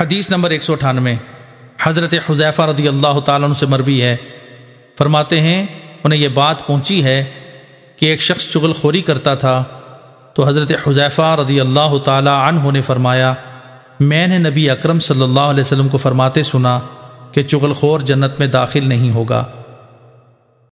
हदीस नंबर एक सौ अठानवे हज़रत हुजैफ़ा रदी अल्लाह तु से मरवी है फरमाते हैं उन्हें यह बात पहुंची है कि एक शख्स चुगलखोरी करता था तो हज़रत हुजैफ़ा रदी अल्लाह तन ने फरमाया मैंने नबी अक्रम सल्ला वसम को फरमाते सुना कि चुगलखोर जन्नत में दाखिल नहीं होगा